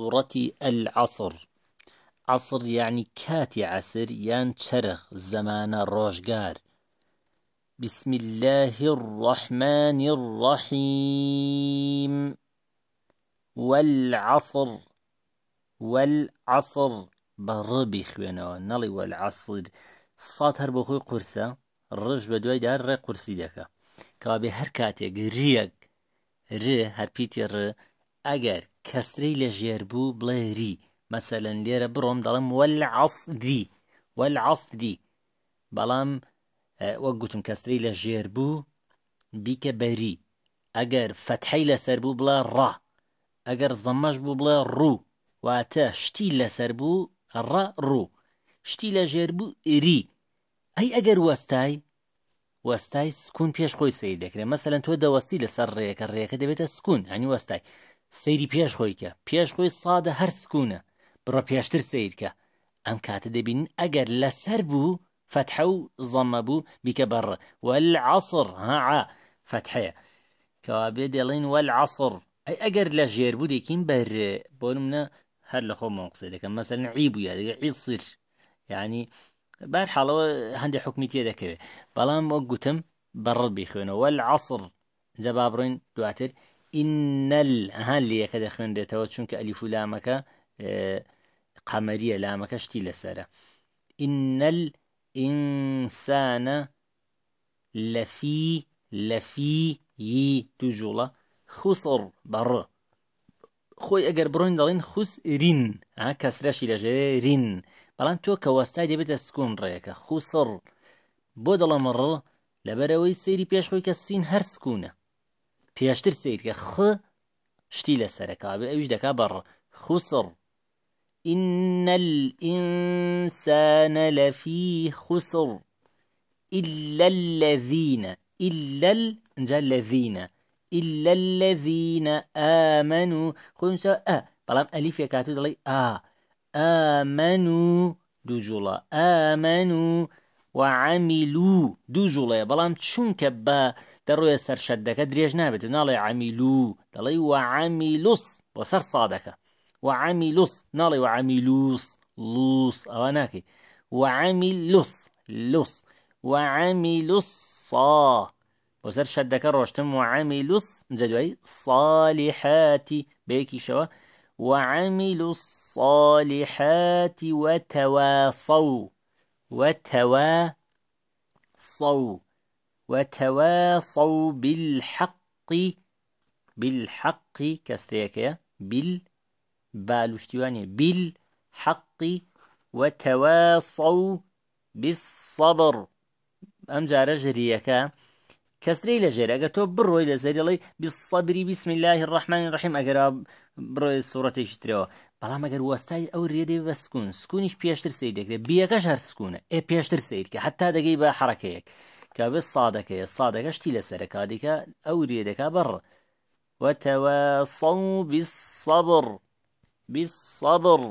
صورة العصر عصر يعني كاتي عسر يان شرخ زمان الروشقار بسم الله الرحمن الرحيم والعصر والعصر بربي خوينا نەڵی والعصر صات هرب اخوي قرصة قورسە بدوي بە دوای دار ڕێ قورسی دەکە کەوا بێ هەر کاتێک ڕیەک كسري لجيربو بلا ري مثلا ليرا بروم دلم والعصدي والعصدي بلام آه، وقتم كسري لجيربو بيك بري اگر فتحي لسربو بلا را اگر زمش بو بلا رو واتا شتي لسربو را رو شتي لجيربو ري اي اگر وستاي وستاي سكون پیش خوي سيدك مثلا تو دوستي لسر ريك الريك بيتا سكون يعني وستاي سەیری پێش خۆیکە پێش خۆی سادە هەر سکوونە بڕە پێشتر سیرکە ئەم کاتە دەبین ئەگەر لەسەر بوو فتحە و زەممە بوو بیکە بەڕە وەل عسر هاعا فتحەیە کەوا بێ دەڵین وەل عسر ئەی ئەگەر لە ژێر بوو دێکین بەر بۆنمە هەر لە خۆمەوە قسە دەکەم مەسەر عی بووە عیسر یعنی بار حاڵەوە هەندێک حکمی تێ دەکەوێت بەڵام وەک گوتم بەڕە بیخوێنەوە وەل عسر جەبا بڕین دواتر ئینەل ئەهان لەکە دەخوێنرێتەوە چونکە ئەلیف و لامەکە قەمەریە لامەکە شتی لەسرە ئینەل ئینسانە لەفی لەفی یی دوجوڵە خوسڕ بەڕ خۆی ئەگەر بڕۆین دەڵێن خوس رین ئا کەسرەشی لەژێ رین بەڵام تۆ کە وەستای دەبێتە سکون ڕێەکە خوسڕ بۆ دەڵەمەڕ لەبەرەوەی سەیری پێشخۆی کە سین هەر سکوونە پێشتر سیرکە خ شتی سركا سەرەکە بێ خسر إن الإنسان لفي خسر إلا الذين إلا ال... الذين إلا الذين آمنوا خذ مثال أ بلام أليف يكاتو دلي آ آه. آمنوا دوجولا آمنوا وعملوا دو جولة بلان چونکە كبا دەڕۆیە سەرشەدەکە شدك دريج نابد نالي عمیلو دەڵێ وعملوس وسر صادك وعملوس نالي وعملوس لوس اواناكي وعملوس وعمیلوس لوس وعمیلوس سا بۆ سەر شەدەکە ڕۆشتم وعمیلوس جەدوای بيكي شوا وعملوا الصالحات وتواصوا وتواصوا وتواصوا بالحق بالحق كسريك بال بالوشتواني بالحق وتواصوا بالصبر أم جارج ريكا کەسری لە ژێر ئەگە تۆ بڕۆی لە زەریڵی بسەبری بسم الله الرحمن ڕحیم ئەگەرا بڕۆی سوورەتێکی ترەوە بەڵام ئەگەر وەستای ئەو رێدەی بە سکون سکونیش پێشتر سیر دەکرێت بیەکەش هەر سکونە ئێ پێشتر سیرکە هەتا دەگەی بە حرەکەیەک کە بە سادەکەیە سادەگەشتی لەسەر کادیکە ئەو رێدەکە بڕ وتەوە سە بی سەبڕ بی سەبڕ